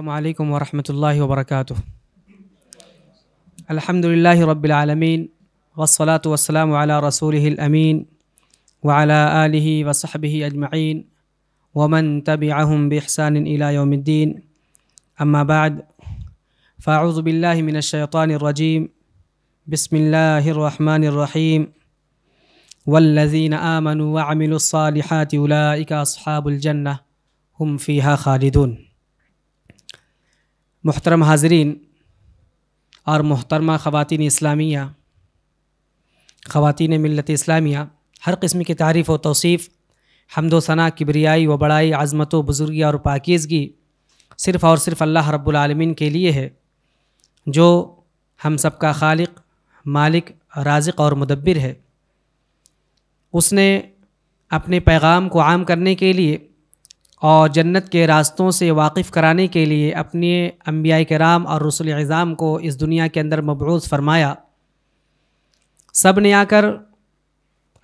السلام عليكم ورحمة الله وبركاته الحمد لله رب العالمين والصلاة والسلام على رسوله الأمين وعلى آله وصحبه أجمعين ومن تبعهم بإحسان إلى يوم الدين أما بعد فأعوذ بالله من الشيطان الرجيم بسم الله الرحمن الرحيم والذين آمنوا وعملوا الصالحات أولئك أصحاب الجنة هم فيها خالدون मोहतरम हाजरीन और मोहतरमा ख़वान इस्लामिया ख़वान मिलत इस्लामिया हर किस्म की तारीफ़ व तोसीफ़ हमदोसना सना किबरियाई व बड़ाई आज़मत व बुज़ुर्गी और पाकिज़गी सिर्फ़ और सिर्फ़ अल्लाह रब्बुलमीन के लिए है जो हम सब का खालिक मालिक राजिक और मुदब्बिर है उसने अपने पैगाम को आम करने के लिए और जन्नत के रास्तों से वाकिफ़ कराने के लिए अपने अम्बिया कराम और रसुल अज़ाम को इस दुनिया के अंदर मबरूज फरमाया सब ने आकर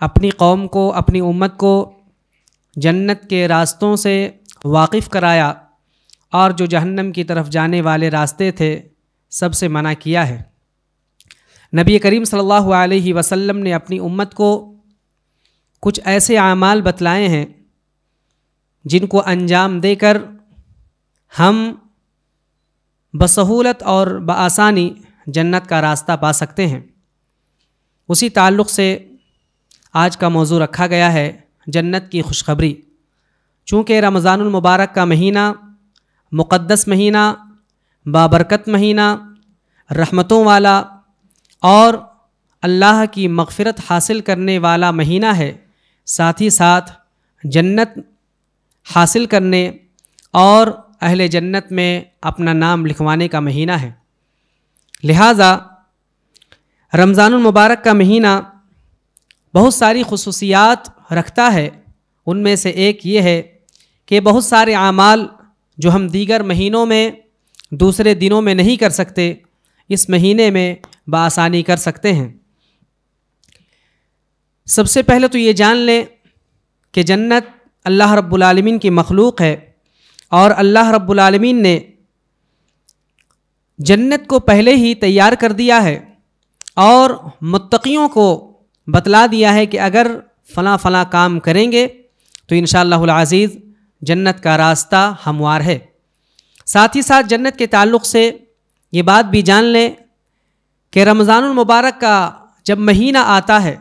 अपनी कौम को अपनी उम्मत को जन्नत के रास्तों से वाकिफ़ कराया और जो जहन्नम की तरफ जाने वाले रास्ते थे सब से मना किया है नबी करीम सल्लल्लाहु अलैहि वसल्लम ने अपनी उम्मत को कुछ ऐसे अमाल बतलाए हैं जिनको अंजाम देकर हम बसहूलत और बआसानी जन्नत का रास्ता पा सकते हैं उसी ताल्लुक़ से आज का मौजू रखा गया है जन्नत की खुशखबरी चूँकि रमज़ानमबारक का महीना मुक़दस महीना बाबरकत महीना रहमतों वाला और अल्लाह की मगफ़रत हासिल करने वाला महीना है साथ ही साथ जन्नत हासिल करने और अहल जन्नत में अपना नाम लिखवाने का महीना है लिहाजा रमज़ानमबारक का महीना बहुत सारी खसूसियात रखता है उनमें से एक ये है कि बहुत सारे अमाल जो हम दीगर महीनों में दूसरे दिनों में नहीं कर सकते इस महीने में बासानी कर सकते हैं सबसे पहले तो ये जान लें कि जन्नत अल्लाह रब्बुलमीन की मखलूक़ है और अल्लाह रब्बुलमीन ने जन्नत को पहले ही तैयार कर दिया है और मतकीियों को बतला दिया है कि अगर फ़लाँ फ़लाँ काम करेंगे तो इन शज़ीज़ जन्नत का रास्ता हमवार है साथ ही साथ जन्नत के ताल्लुक से ये बात भी जान लें कि मुबारक का जब महीना आता है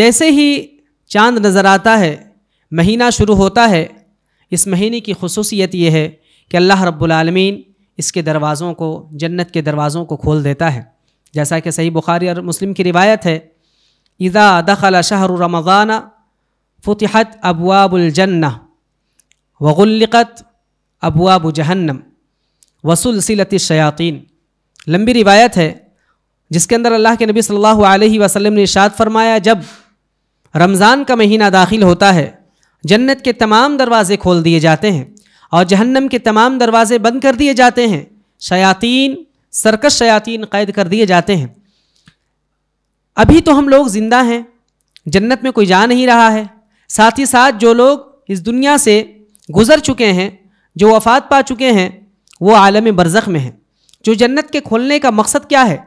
जैसे ही चांद नज़र आता है महीना शुरू होता है इस महीने की खसूसियत यह है कि अल्लाह रब्बुलमीन इसके दरवाज़ों को जन्नत के दरवाज़ों को खोल देता है जैसा कि सही बुखारी और मुस्लिम की रिवायत है इज़ा दखल शहर रमज़ान फ़तहत अबवाबुलजन्ना वगुल्लिकत अबवाब जहन्नम वसुलसिलत शयातीन लंबी रिवायत है जिसके अंदर अल्लाह के नबी सल्लल्लाहु अलैहि वसल्लम ने इशाद फरमाया जब रमज़ान का महीना दाखिल होता है जन्नत के तमाम दरवाज़े खोल दिए जाते हैं और जहन्नम के तमाम दरवाज़े बंद कर दिए जाते हैं शयातीन सरकस शयातीन कैद कर दिए जाते हैं अभी तो हम लोग ज़िंदा हैं जन्नत में कोई जा नहीं रहा है साथ ही साथ जो लोग इस दुनिया से गुज़र चुके हैं जो वफात पा चुके हैं वो आलम बरज़ख़ में हैं जो जन्नत के खोलने का मकसद क्या है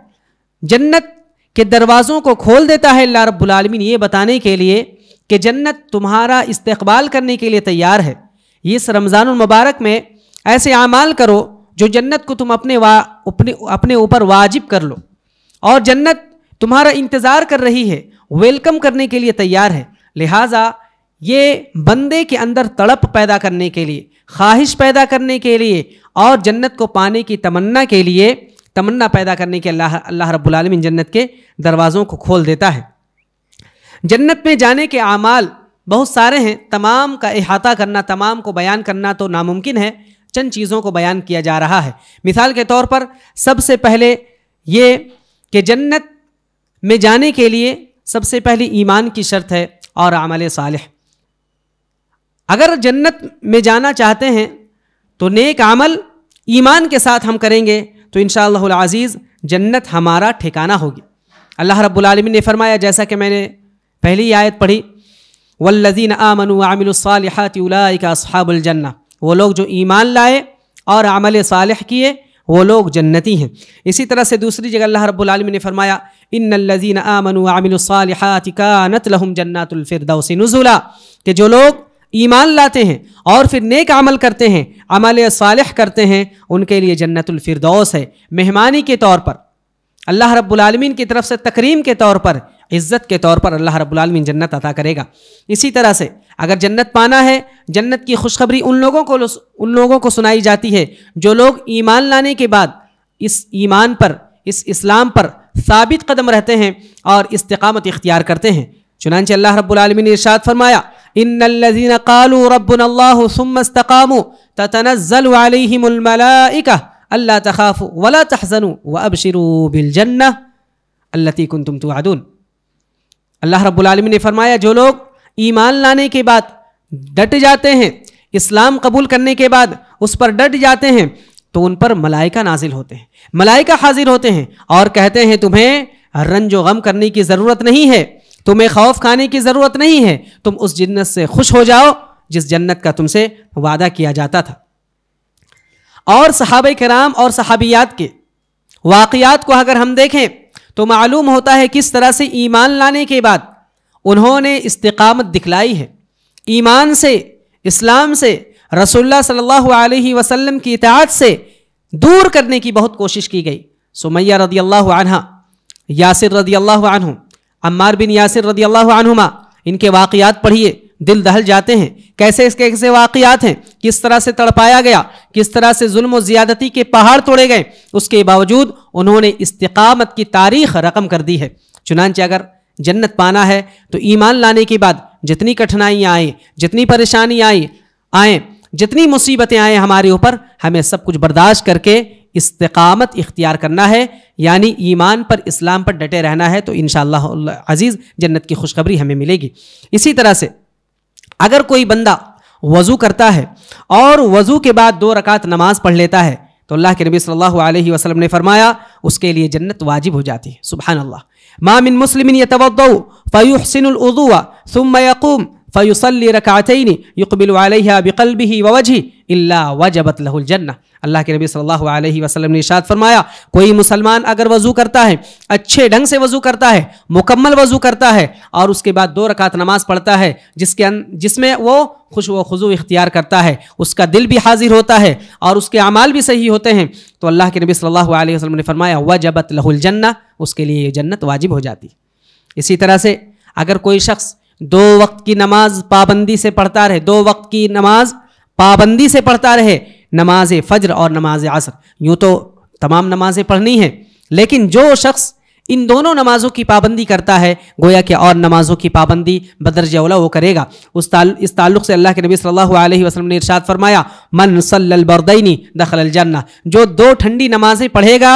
जन्नत के दरवाज़ों को खोल देता है अल्लाह रब्बुल आलमीन ये बताने के लिए कि जन्नत तुम्हारा इस्तबाल करने के लिए तैयार है इस रमज़ानमबारक में ऐसे अमाल करो जो जन्नत को तुम अपने वा अपने अपने ऊपर वाजिब कर लो और जन्नत तुम्हारा इंतज़ार कर रही है वेलकम करने के लिए तैयार है लिहाजा ये बंदे के अंदर तड़प पैदा करने के लिए ख्वाहिश पैदा करने के लिए और जन्नत को पाने की तमन्ना के लिए तमन्ना पैदा करने के अल्लाह अल्लाह रब्बुल आलमीन जन्नत के दरवाज़ों को खोल देता है जन्नत में जाने के आमाल बहुत सारे हैं तमाम का अहाता करना तमाम को बयान करना तो नामुमकिन है चंद चीज़ों को बयान किया जा रहा है मिसाल के तौर पर सबसे पहले ये कि जन्नत में जाने के लिए सबसे पहले ईमान की शर्त है और आमले साल अगर जन्नत में जाना चाहते हैं तो नेक आमल ईमान के साथ हम करेंगे तो इन शज़ीज़ जन्नत हमारा ठिकाना होगी अल्लाह रब्बुल रबालमीन ने फरमाया जैसा कि मैंने पहली आयत पढ़ी वल्लजीन आमनु जन्ना वो लोग जो ईमान लाए और अमल साल किए वो लोग जन्नती हैं इसी तरह से दूसरी जगह अल्लाह रब्बुल ने फरमाया इन लजीन आमनु लहुम लहम जन्नातुलफ़िरदौसी नज़ुला कि जो लोग ईमान लाते हैं और फिर नेक अमल करते हैं अमल साल करते हैं उनके लिए जन्नतफ़िरदौस है मेहमानी के तौर पर अल्लाह रब्बुल की तरफ से तकरीम के तौर पर इज्जत के तौर पर अल्लाह रब्लमिन जन्नत अता करेगा इसी तरह से अगर जन्नत पाना है जन्नत की खुशखबरी उन लोगों को उन लोगों को सुनाई जाती है जो लोग ईमान लाने के बाद इस ईमान पर इस इस्लाम पर साबित कदम रहते हैं और इस्तकामत इख्तियार करते हैं चुनानचे अल्लाह रब्लमिन ने इर्शाद फरमाया الذين قالوا ربنا الله ثم استقاموا تتنزل عليهم वला तहजनु تخافوا ولا تحزنوا अल्लती कुन التي كنتم توعدون अल्लाह रब्बुल ने फरमाया जो लोग ईमान लाने के बाद डट जाते हैं इस्लाम कबूल करने के बाद उस पर डट जाते हैं तो उन पर मलाइका नाजिल होते हैं मलाइका हाजिर होते हैं और कहते हैं तुम्हें रंज गम करने की ज़रूरत नहीं है तुम्हें खौफ खाने की ज़रूरत नहीं है तुम उस जन्नत से खुश हो जाओ जिस जन्नत का तुमसे वादा किया जाता था और सहाब कराम और सहाबियात के वाक़ात को अगर हम देखें तो मालूम होता है किस तरह से ईमान लाने के बाद उन्होंने इस्तकामत दिखलाई है ईमान से इस्लाम से रसोल्ला सल्लल्लाहु अलैहि वसल्लम की इतात से दूर करने की बहुत कोशिश की गई सुमैया रदी अल्लाह आनहा यासिर रदी अल्लाह आनहु अम्मार बिन यासिर रदी अल्लाह आनहुमा इनके वाक़ात पढ़िए दिल दहल जाते हैं कैसे इसके कैसे वाकयात हैं किस तरह से तड़पाया गया किस तरह से जुल्म ज़्यादती के पहाड़ तोड़े गए उसके बावजूद उन्होंने इस्तकामत की तारीख रकम कर दी है चुनानचे अगर जन्नत पाना है तो ईमान लाने के बाद जितनी कठिनाइयाँ आएँ जितनी परेशानियाँ आई आएँ जितनी मुसीबतें आएँ हमारे ऊपर हमें सब कुछ बर्दाश्त करके इस्तकामत इख्तियार करना है यानी ईमान पर इस्लाम पर डटे रहना है तो इन अज़ीज़ जन्नत की खुशखबरी हमें मिलेगी इसी तरह से अगर कोई बंदा वज़ू करता है और वज़ू के बाद दो रकात नमाज पढ़ लेता है तो अल्लाह के नबी सल्लल्लाहु अलैहि वसल्लम ने फरमाया उसके लिए जन्नत वाजिब हो जाती है सुबहान अल्लाह मामिन मुस्लिम फ़युहसिनउज़ुआ सुम यकूम फ़युसली रकातनी युकबिल वालहा बिकलबी ववजी इल्ला वजबत लहुल जन्ना अल्लाह के नबी सल्लल्लाहु अलैहि वसल्लम ने इशाद फरमाया कोई मुसलमान अगर वज़ू करता है अच्छे ढंग से वज़ू करता है मुकम्मल वज़ू करता है और उसके बाद दो रकात नमाज़ पढ़ता है जिसके अं-, जिसमें वो खुश व खजू इख्तियार करता है उसका दिल भी हाजिर होता है और उसके अमाल भी सही होते हैं तो अल्लाह के नबी सल्लल्लाहु अलैहि वसल्लम ने फरमाया वजबत लहुल जन्ना उसके लिए ये जन्नत वाजिब हो जाती इसी तरह से अगर कोई शख्स दो वक्त की नमाज पाबंदी से पढ़ता रहे दो वक्त की नमाज पाबंदी से पढ़ता रहे नमाज फजर और नमाज असर यूँ तो तमाम नमाजें पढ़नी हैं लेकिन जो शख्स इन दोनों नमाज़ों की पाबंदी करता है गोया कि और नमाज़ों की पाबंदी बदरज वो करेगा उस ताल, इस ताल्लुक़ से अल्लाह के नबी सल्लल्लाहु अलैहि वसल्लम ने इरशाद फरमाया मन सल्लल बरदैनी दखल जन्ना जो दो ठंडी नमाज़ें पढ़ेगा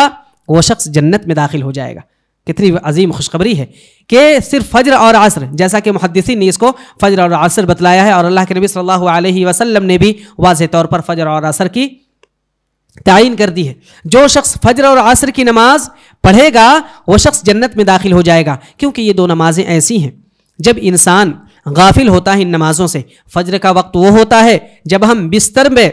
वो शख्स जन्नत में दाखिल हो जाएगा कितनी अजीम खुशखबरी है कि सिर्फ फजर और आसर जैसा कि मुहदसिन ने इसको फजर और असर बतलाया है और अल्लाह के नबी सल्लल्लाहु अलैहि वसल्लम ने भी वाज तौर पर फजर और असर की तयन कर दी है जो शख्स फजर और असर की नमाज पढ़ेगा वह शख्स जन्नत में दाखिल हो जाएगा क्योंकि ये दो नमाजें ऐसी हैं जब इंसान गाफिल होता है इन नमाज़ों से फजर का वक्त वो होता है जब हम बिस्तर में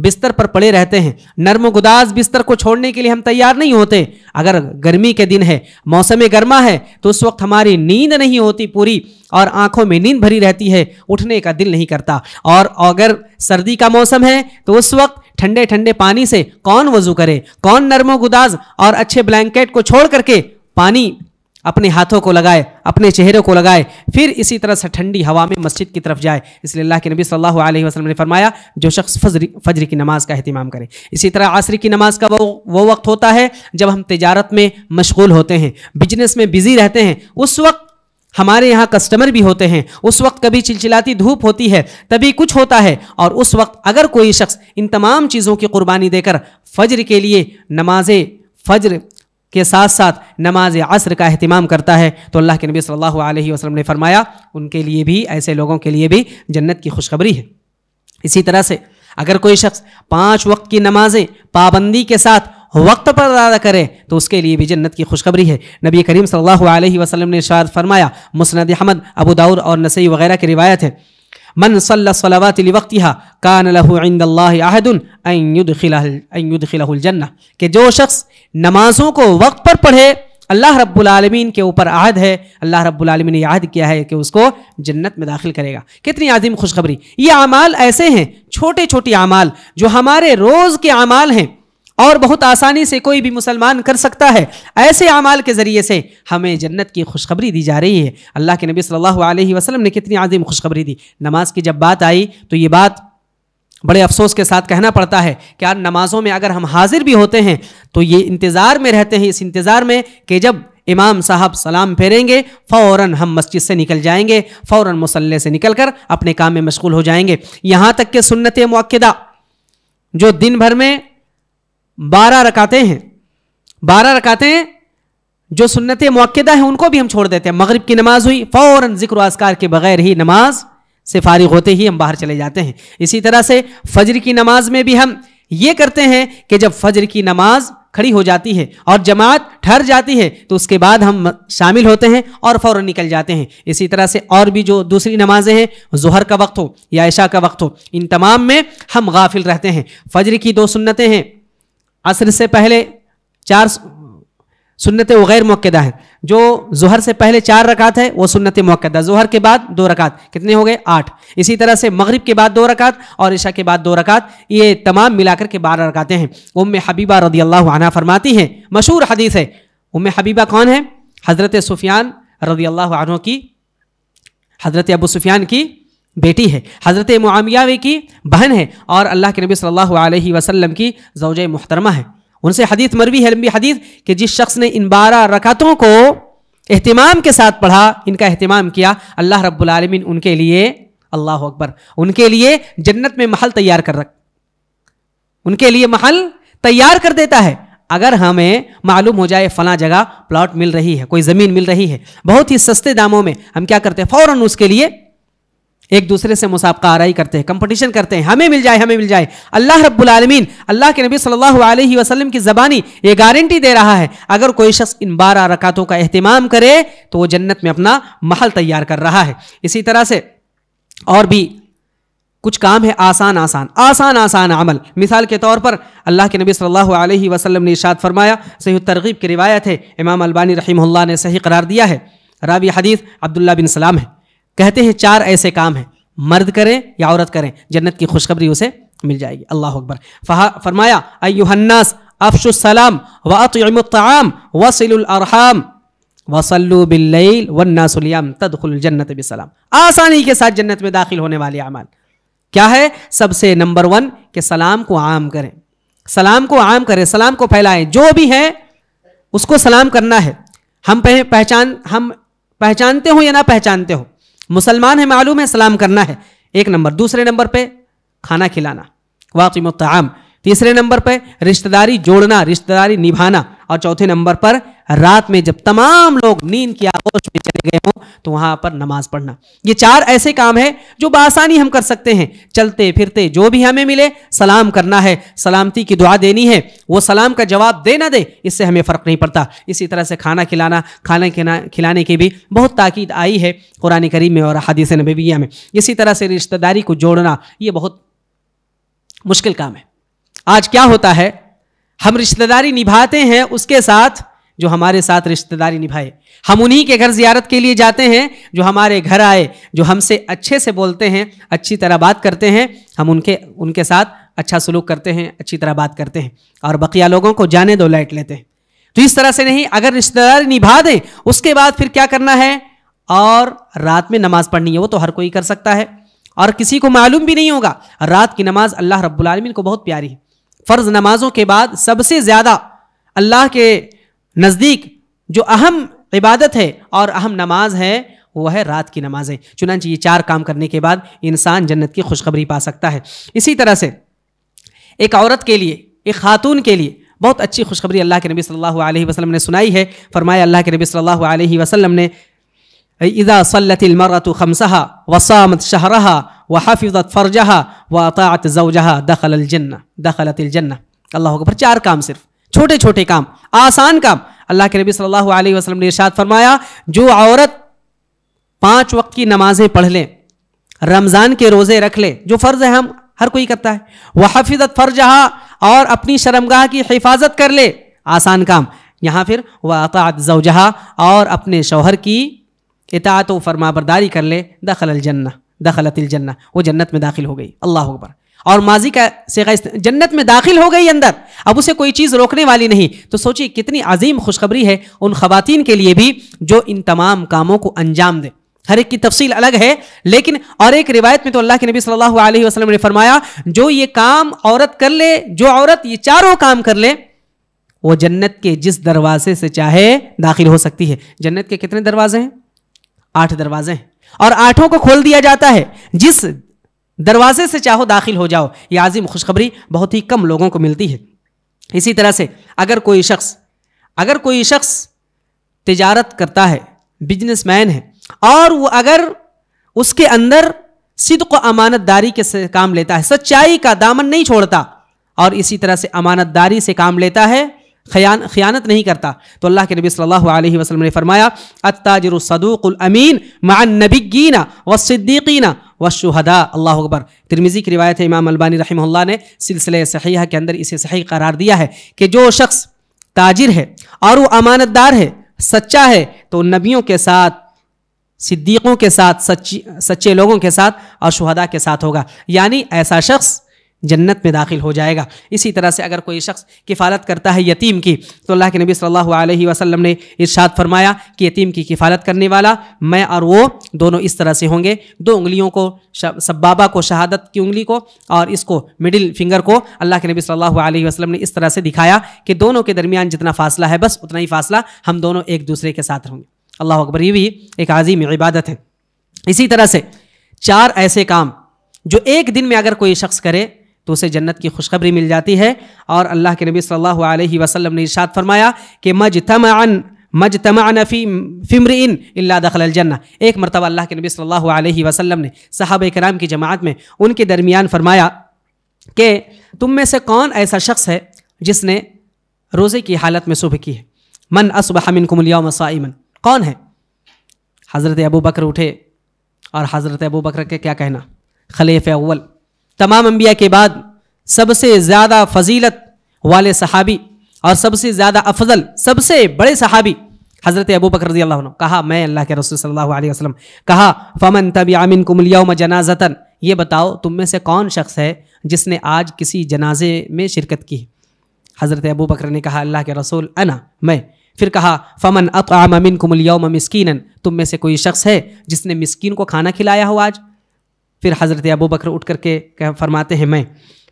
बिस्तर पर पड़े रहते हैं नर्म गुदास बिस्तर को छोड़ने के लिए हम तैयार नहीं होते अगर गर्मी के दिन है मौसम गर्मा है तो उस वक्त हमारी नींद नहीं होती पूरी और आंखों में नींद भरी रहती है उठने का दिल नहीं करता और अगर सर्दी का मौसम है तो उस वक्त ठंडे ठंडे पानी से कौन वजू करे कौन नर्मो गुदाज और अच्छे ब्लैंकेट को छोड़ करके पानी अपने हाथों को लगाए अपने चेहरे को लगाए फिर इसी तरह से ठंडी हवा में मस्जिद की तरफ जाए इसलिए अल्लाह के नबी सल्लल्लाहु अलैहि वसल्लम ने फरमाया जो शख्स फजर फजर की नमाज़ का अहतमाम करे इसी तरह आसरी की नमाज़ का वो वो वक्त होता है जब हम तजारत में मशगूल होते हैं बिजनेस में बिज़ी रहते हैं उस वक्त हमारे यहाँ कस्टमर भी होते हैं उस वक्त कभी चिलचिलाती धूप होती है तभी कुछ होता है और उस वक्त अगर कोई शख्स इन तमाम चीज़ों की कुर्बानी देकर फजर के लिए नमाजें फजर के साथ साथ नमाज असर का अहतमाम करता है तो अल्लाह के नबी सल्लल्लाहु अलैहि वसल्लम ने फरमाया उनके लिए भी ऐसे लोगों के लिए भी जन्नत की खुशखबरी है इसी तरह से अगर कोई शख्स पाँच वक्त की नमाजें पाबंदी के साथ वक्त पर अदा करे तो उसके लिए भी जन्नत की खुशखबरी है नबी करीम सल्लल्लाहु अलैहि वसल्लम ने शायद फरमाया मुसनद अहमद अबू दाऊद और नसई वगैरह की रिवायत है मन सल्लासलावातिल वक्तिहा कान लहूदुलजन्ना कि जो शख्स नमाज़ों को वक्त पर पढ़े अल्लाह रब्बुल आलमीन के ऊपर आहद है अल्लाह रब्बुल आलमीन ने याद किया है कि उसको जन्नत में दाखिल करेगा कितनी आज़िम खुशखबरी ये अमाल ऐसे हैं छोटे छोटे अमाल जो हमारे रोज़ के अमाल हैं और बहुत आसानी से कोई भी मुसलमान कर सकता है ऐसे अमाल के ज़रिए से हमें जन्नत की खुशखबरी दी जा रही है अल्लाह के नबी सल्लल्लाहु अलैहि वसल्लम ने कितनी आज़ीम खुशखबरी दी नमाज की जब बात आई तो ये बात बड़े अफसोस के साथ कहना पड़ता है कि यार नमाज़ों में अगर हम हाजिर भी होते हैं तो ये इंतज़ार में रहते हैं इस इंतज़ार में कि जब इमाम साहब सलाम फेरेंगे फौरन हम मस्जिद से निकल जाएंगे फ़ौर मुसल्ले से निकल कर अपने काम में मशगूल हो जाएंगे यहाँ तक कि सुन्नत मक्दा जो दिन भर में बारह रकाते हैं बारह रकाते हैं जो सुन्नत मौक़दा है उनको भी हम छोड़ देते हैं मगरब की नमाज हुई फ़ौर जिक्र आसकार के बगैर ही नमाज से फारिग होते ही हम बाहर चले जाते हैं इसी तरह से फजर की नमाज में भी हम ये करते हैं कि जब फजर की नमाज खड़ी हो जाती है और जमात ठहर जाती है तो उसके बाद हम शामिल होते हैं और फ़ौर निकल जाते हैं इसी तरह से और भी जो दूसरी नमाजें हैं जहर का वक्त हो या ऐशा का वक्त हो इन तमाम में हम गाफिल रहते हैं फजर की दो सुन्नतें हैं असर से पहले चार सुन्नत वगैर मौकेदा है जो जहर से पहले चार रकात है वो सुन्नत मौकेदा जहर के बाद दो रकात कितने हो गए आठ इसी तरह से मगरिब के बाद दो रकात और ईशा के बाद दो रकात ये तमाम मिलाकर के बारह रकातें हैं उम हबीबा रदी अल्लाह फरमाती हैं मशहूर हदीस है उम हबीबा कौन है हज़रत सुफियान रदी अल्लाह की हज़रत अबू सुफियान की बेटी है हज़रत मामियावे की बहन है और अल्लाह के नबी सल्लल्लाहु अलैहि वसल्लम की जोज मुहतरमा है उनसे हदीत मरवी है लंबी हदीत कि जिस शख्स ने इन बारह रकातों को अहतमाम के साथ पढ़ा इनका अहतमाम किया अल्लाह रब्बुलमीन उनके लिए अल्लाह अकबर उनके लिए जन्नत में महल तैयार कर रख उनके लिए महल तैयार कर देता है अगर हमें मालूम हो जाए फला जगह प्लॉट मिल रही है कोई ज़मीन मिल रही है बहुत ही सस्ते दामों में हम क्या करते हैं फ़ौरन उसके लिए एक दूसरे से मुसाबका आरई करते हैं कंपटीशन करते हैं हमें मिल जाए हमें मिल जाए अल्लाह रब्बुल रबालमीन अल्लाह के नबी सल्लल्लाहु अलैहि वसल्लम की ज़बानी ये गारंटी दे रहा है अगर कोई शख्स इन बारह रकातों का अहतमाम करे तो वो जन्नत में अपना महल तैयार कर रहा है इसी तरह से और भी कुछ काम है आसान आसान आसान आसान अमल मिसाल के तौर पर अल्लाह के नबी सल्लल्लाहु अलैहि वसल्लम ने इशाद फरमाया सही तरगीब की रिवायत है इमाम अलबानी रहीम ने सही करार दिया है रावी हदीस अब्दुल्ला बिन सलाम है कहते हैं चार ऐसे काम हैं मर्द करें या औरत करें जन्नत की खुशखबरी उसे मिल जाएगी अल्लाह अकबर फहा फरमाया अयुहन्नास अफशुसलाम वातम वसिलरहम व बिल्लैल वन्नासुलियाम तदखुल जन्नत बिसलाम आसानी के साथ जन्नत में दाखिल होने वाले अमाल क्या है सबसे नंबर वन के सलाम को आम करें सलाम को आम करें सलाम को फैलाएं जो भी है उसको सलाम करना है हम पहचान हम पहचानते हो या ना पहचानते हो मुसलमान है मालूम है सलाम करना है एक नंबर दूसरे नंबर पे खाना खिलाना वाकिम तीसरे नंबर पर रिश्तेदारी जोड़ना रिश्तेदारी निभाना और चौथे नंबर पर रात में जब तमाम लोग नींद की आगोश में चले गए हों तो वहां पर नमाज पढ़ना ये चार ऐसे काम है जो बासानी हम कर सकते हैं चलते फिरते जो भी हमें मिले सलाम करना है सलामती की दुआ देनी है वो सलाम का जवाब दे ना दे इससे हमें फ़र्क नहीं पड़ता इसी तरह से खाना खिलाना खाना खिलाने की भी बहुत ताकीद आई है कुरान करीम में और हदीस नबीबिया में इसी तरह से रिश्तेदारी को जोड़ना ये बहुत मुश्किल काम है आज क्या होता है हम रिश्तेदारी निभाते हैं उसके साथ जो हमारे साथ रिश्तेदारी निभाए हम उन्हीं के घर जियारत के लिए जाते हैं जो हमारे घर आए जो हमसे अच्छे से बोलते हैं अच्छी तरह बात करते हैं हम उनके उनके साथ अच्छा सलूक करते हैं अच्छी तरह बात करते हैं और बकिया लोगों को जाने दो लाइट लेते हैं तो इस तरह से नहीं अगर रिश्तेदारी निभा दें उसके बाद फिर क्या करना है और रात में नमाज़ पढ़नी है वो तो हर कोई कर सकता है और किसी को मालूम भी नहीं होगा रात की नमाज अल्लाह रब्बुल आलमीन को बहुत प्यारी है फ़र्ज़ नमाज़ों के बाद सबसे ज़्यादा अल्लाह के नज़दीक जो अहम इबादत है और अहम नमाज है वह है रात की नमाजें चुनानचे ये चार काम करने के बाद इंसान जन्नत की खुशखबरी पा सकता है इसी तरह से एक औरत के लिए एक खातून के लिए बहुत अच्छी खुशखबरी अल्लाह के नबी सल्लल्लाहु अलैहि वसल्लम ने सुनाई है फरमाया अल्लाह के नबी सल्लल्लाहु अलैहि वसल्लम ने इदा सल्लमरत खमसहा वसामत शहरहा व फ़रजहा फ़र्जहा व अतात जवजहा दखल जन्ना दखलत जन्ना अल्लाह चार काम सिर्फ छोटे छोटे काम आसान काम अल्लाह के नबी सल्लल्लाहु अलैहि वसल्लम ने इरशाद फरमाया जो औरत पांच वक्त की नमाजें पढ़ लें रमज़ान के रोज़े रख ले जो फ़र्ज़ है हम हर कोई करता है वह हफिजत फ़र्जहा और अपनी शर्मगाह की हिफाजत कर ले आसान काम यहाँ फिर वाक़ात जवजहा और अपने शौहर की इतात व फरमाबरदारी कर ले दखल जन्ना दखलत जन्ना वो जन्नत में दाखिल हो गई अल्लाह अकबर और माजी का सेगा जन्नत में दाखिल हो गई अंदर अब उसे कोई चीज़ रोकने वाली नहीं तो सोचिए कितनी अजीम खुशखबरी है उन खवतिन के लिए भी जो इन तमाम कामों को अंजाम दें हर एक की तफसील अलग है लेकिन और एक रिवायत में तो अल्लाह के नबी सल्लल्लाहु अलैहि वसल्लम ने फरमाया जो ये काम औरत कर ले जो औरत ये चारों काम कर ले वो जन्नत के जिस दरवाजे से चाहे दाखिल हो सकती है जन्नत के कितने दरवाजे हैं आठ दरवाजे हैं और आठों को खोल दिया जाता है जिस दरवाजे से चाहो दाखिल हो जाओ यह आज़िम खुशखबरी बहुत ही कम लोगों को मिलती है इसी तरह से अगर कोई शख्स अगर कोई शख्स तजारत करता है बिजनेसमैन है और वो अगर उसके अंदर सिद्क अमानतदारी के से काम लेता है सच्चाई का दामन नहीं छोड़ता और इसी तरह से अमानतदारी से काम लेता है खयान खयानत नहीं करता तो अल्लाह के नबी सल्लल्लाहु अलैहि वसल्लम ने फरमाया अत्ताजर अमीन मान गीना व सिद्दीकीना व शहदा अल्लाह अकबर तिरमिज़ी की रिवायत है इमाम अलबानी रही ने सिलसिले सहीह के अंदर इसे सही करार दिया है कि जो शख्स ताजिर है और वो अमानतदार है सच्चा है तो नबियों के साथ सिद्दीक़ों के साथ सच्ची सच्चे लोगों के साथ और शुहदा के साथ होगा यानी ऐसा शख्स जन्नत में दाखिल हो जाएगा इसी तरह से अगर कोई शख्स किफ़ालत करता है यतीम की तो अल्लाह के नबी सल्लल्लाहु अलैहि वसल्लम ने इरशाद फरमाया कि यतीम की किफ़ालत करने वाला मैं और वो दोनों इस तरह से होंगे दो उंगलियों को बाबा को शहादत की उंगली को और इसको मिडिल फिंगर को अल्लाह के नबी सल्लल्लाहु अलैहि वसल्लम ने इस तरह से दिखाया कि दोनों के दरमियान जितना फ़ासला है बस उतना ही फ़ासला हम दोनों एक दूसरे के साथ होंगे अल्लाह अकबर ये भी एक अजीम इबादत है इसी तरह से चार ऐसे काम जो एक दिन में अगर कोई शख्स करे तो उसे जन्नत की खुशखबरी मिल जाती है और अल्लाह के नबी सल्लल्लाहु अलैहि वसल्लम ने इरशाद फरमाया कि मज मजतमान मज फ़ी फ़िमरिन अल्ला दखल जन्ना एक मरतबा अल्लाह के नबी सल्लल्लाहु अलैहि वसल्लम ने साहब कराम की जमात में उनके दरमियान फरमाया कि तुम में से कौन ऐसा शख्स है जिसने रोज़े की हालत में सुबह की है मन असब मिन कुमलिया कौन है हज़रत अबू बकर उठे और हज़रत अबू बकर के क्या कहना खलीफ अव्वल तमाम अम्बिया के बाद सबसे ज़्यादा फजीलत वाले सहाबी और सबसे ज़्यादा अफजल सबसे बड़े सहाबी हज़रत अबू बकर रजी अल्लाह कहा मैं अल्लाह के रसूल सल्लल्लाहु अलैहि वसल्लम कहा फ़मन तब आमिन कुमलियाम जनाजतन ये बताओ तुम में से कौन शख्स है जिसने आज किसी जनाजे में शिरकत की हज़रत अबू बकर ने कहा अल्लाह के रसूल अना मैं फिर कहा फ़मन अत आमिन कुमलियाम मिसकीन तुम में से कोई शख्स है जिसने मिसकीन को खाना खिलाया हो आज फिर हज़रत अबू बकर उठ करके कह फरमाते हैं मैं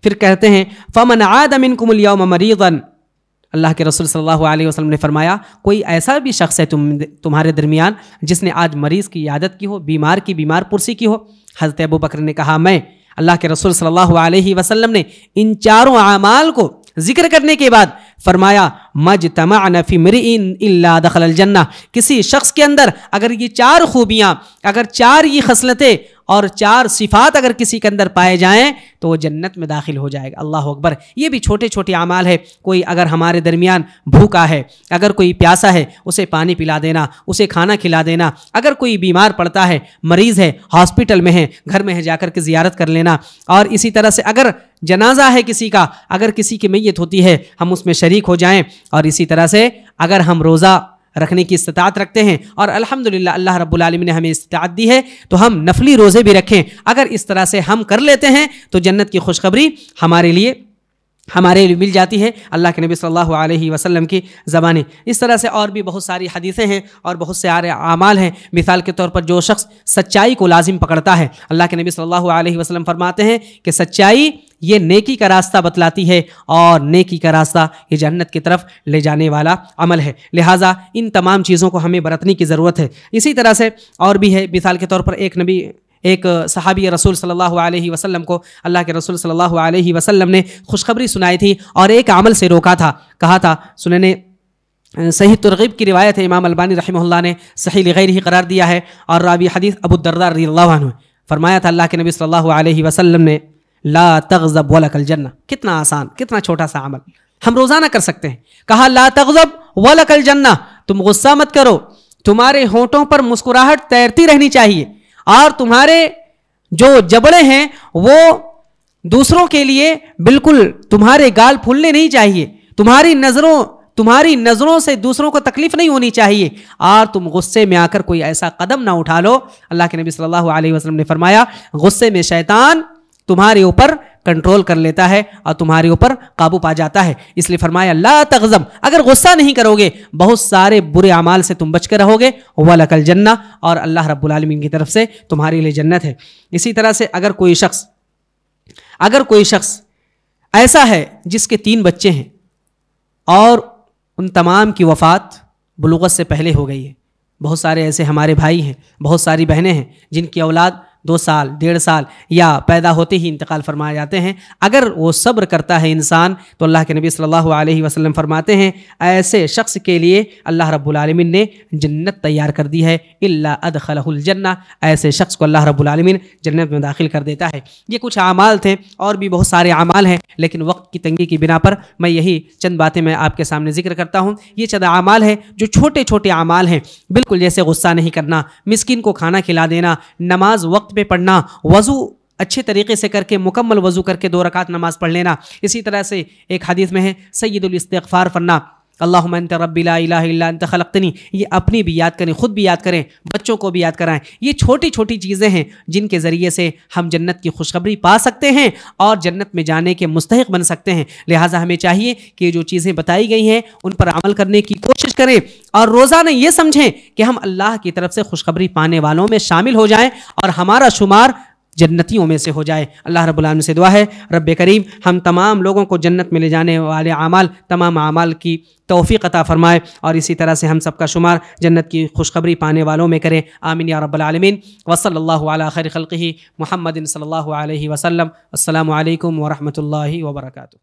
फिर कहते हैं फ़मन आदमिन कुमलियाम मरीज़न अल्लाह के रसूल सल्लल्लाहु अलैहि वसल्लम ने फरमाया कोई ऐसा भी शख्स है तुम तुम्हारे दरमियान जिसने आज मरीज़ की आदत की हो बीमार की बीमार पुरसी की हो हज़रत अबू बकर ने कहा मैं अल्लाह के रसूल सल्लल्लाहु अलैहि वसल्लम ने इन चारों अमाल को जिक्र करने के बाद फरमाया मज तमा नफ़ी मरीन दखल जन्ना किसी शख्स के अंदर अगर ये चार खूबियाँ अगर चार ये खसलतें और चार सिफात अगर किसी के अंदर पाए जाएँ तो वो जन्नत में दाखिल हो जाएगा अल्लाह अकबर ये भी छोटे छोटे अमाल है कोई अगर हमारे दरमियान भूखा है अगर कोई प्यासा है उसे पानी पिला देना उसे खाना खिला देना अगर कोई बीमार पड़ता है मरीज़ है हॉस्पिटल में है घर में है जाकर के ज़ियारत कर लेना और इसी तरह से अगर जनाजा है किसी का अगर किसी की मैयत होती है हम उसमें शरीक हो जाएं और इसी तरह से अगर हम रोज़ा रखने की इस्तात रखते हैं और अल्हम्दुलिल्लाह अल्लाह रब्बुल ने हमें इस्तात दी है तो हम नफली रोज़े भी रखें अगर इस तरह से हम कर लेते हैं तो जन्नत की खुशखबरी हमारे लिए हमारे लिए मिल जाती है अल्लाह के नबी सल्लल्लाहु अलैहि वसल्लम की ज़बानी इस तरह से और भी बहुत सारी हदीसें हैं और बहुत से आर आमाल हैं मिसाल के तौर पर जो शख्स सच्चाई को लाजिम पकड़ता है अल्लाह के नबी सल्लल्लाहु अलैहि वसल्लम फरमाते हैं कि सच्चाई ये नेकी का रास्ता बतलाती है और नेकी का रास्ता ये जन्नत की तरफ ले जाने वाला अमल है लिहाजा इन तमाम चीज़ों को हमें बरतने की ज़रूरत है इसी तरह से और भी है मिसाल के तौर पर एक नबी एक सहाबी रसूल सल्लल्लाहु अलैहि वसल्लम को अल्लाह के रसूल सल्लल्लाहु अलैहि वसल्लम ने खुशखबरी सुनाई थी और एक अमल से रोका था कहा था सुनने सही तरगीब की रिवायत है इमाम अलबानी रहमल्ला ने सही लगैर ही करार दिया है और रावी हदीस अबू दर्रा फरमाया था अल्लाह के नबी सल्लल्लाहु अलैहि वसल्लम ने ला तगज़ब वलकल जन्ना कितना आसान कितना छोटा सा अमल हम रोज़ाना कर सकते हैं कहा ला तगज़ब वलकल जन्ना तुम गुस्सा मत करो तुम्हारे होठों पर मुस्कुराहट तैरती रहनी चाहिए और तुम्हारे जो जबड़े हैं वो दूसरों के लिए बिल्कुल तुम्हारे गाल फूलने नहीं चाहिए तुम्हारी नज़रों तुम्हारी नज़रों से दूसरों को तकलीफ नहीं होनी चाहिए और तुम गुस्से में आकर कोई ऐसा कदम ना उठा लो अल्लाह के नबी सल्लल्लाहु अलैहि वसल्लम ने फरमाया गुस्से में शैतान तुम्हारे ऊपर कंट्रोल कर लेता है और तुम्हारे ऊपर काबू पा जाता है इसलिए फरमाया ला तकज़म अगर गुस्सा नहीं करोगे बहुत सारे बुरे अमाल से तुम बच कर रहोगे वलकल जन्ना और अल्लाह रब्बुलमीन की तरफ से तुम्हारे लिए जन्नत है इसी तरह से अगर कोई शख्स अगर कोई शख्स ऐसा है जिसके तीन बच्चे हैं और उन तमाम की वफ़ात बलुगत से पहले हो गई है बहुत सारे ऐसे हमारे भाई हैं बहुत सारी बहनें हैं जिनकी औलाद दो साल डेढ़ साल या पैदा होते ही इंतकाल फरमाए जाते हैं अगर वो सब्र करता है इंसान तो अल्लाह के नबी सल्लल्लाहु अलैहि वसल्लम फरमाते हैं ऐसे शख्स के लिए अल्लाह रब्लमिन ने जन्नत तैयार कर दी है इल्ला जन्ना ऐसे शख्स को अल्लाह रब्लमिन जन्नत में दाखिल कर देता है ये कुछ अमाल थे और भी बहुत सारे अमाल हैं लेकिन वक्त की तंगी की बिना पर मैं यही चंद बातें मैं आपके सामने जिक्र करता हूँ ये चंद अमाल है जो छोटे छोटे अमाल हैं बिल्कुल जैसे गुस्सा नहीं करना मिसकिन को खाना खिला देना नमाज वक्त खुतबे पढ़ना वज़ू अच्छे तरीके से करके मुकम्मल वज़ू करके दो रकात नमाज़ पढ़ लेना इसी तरह से एक हदीस में है सैदुलस्तफ़ार फरना अल्लाह मंत रबीला ये अपनी भी याद करें ख़ुद भी याद करें बच्चों को भी याद कराएं ये छोटी छोटी चीज़ें हैं जिनके ज़रिए से हम जन्नत की खुशखबरी पा सकते हैं और जन्नत में जाने के मुस्तक बन सकते हैं लिहाजा हमें चाहिए कि जो चीज़ें बताई गई हैं उन पर अमल करने की कोशिश करें और रोज़ाना ये समझें कि हम अल्लाह की तरफ से खुशखबरी पाने वालों में शामिल हो जाएं और हमारा शुमार जन्नतियों में से हो जाए अल्लाह रब्लम से दुआ है रब करीम हम तमाम लोगों को जन्नत में ले जाने वाले आमाल तमाम आमाल की तोफ़ी अता फ़रमाए और इसी तरह से हम सबका शुमार जन्नत की खुशखबरी पाने वालों में करें आमिन या रबालमीन वसल खैर खल़ी महमद सल्ला वसलम अल्लाम वरहमल वर्का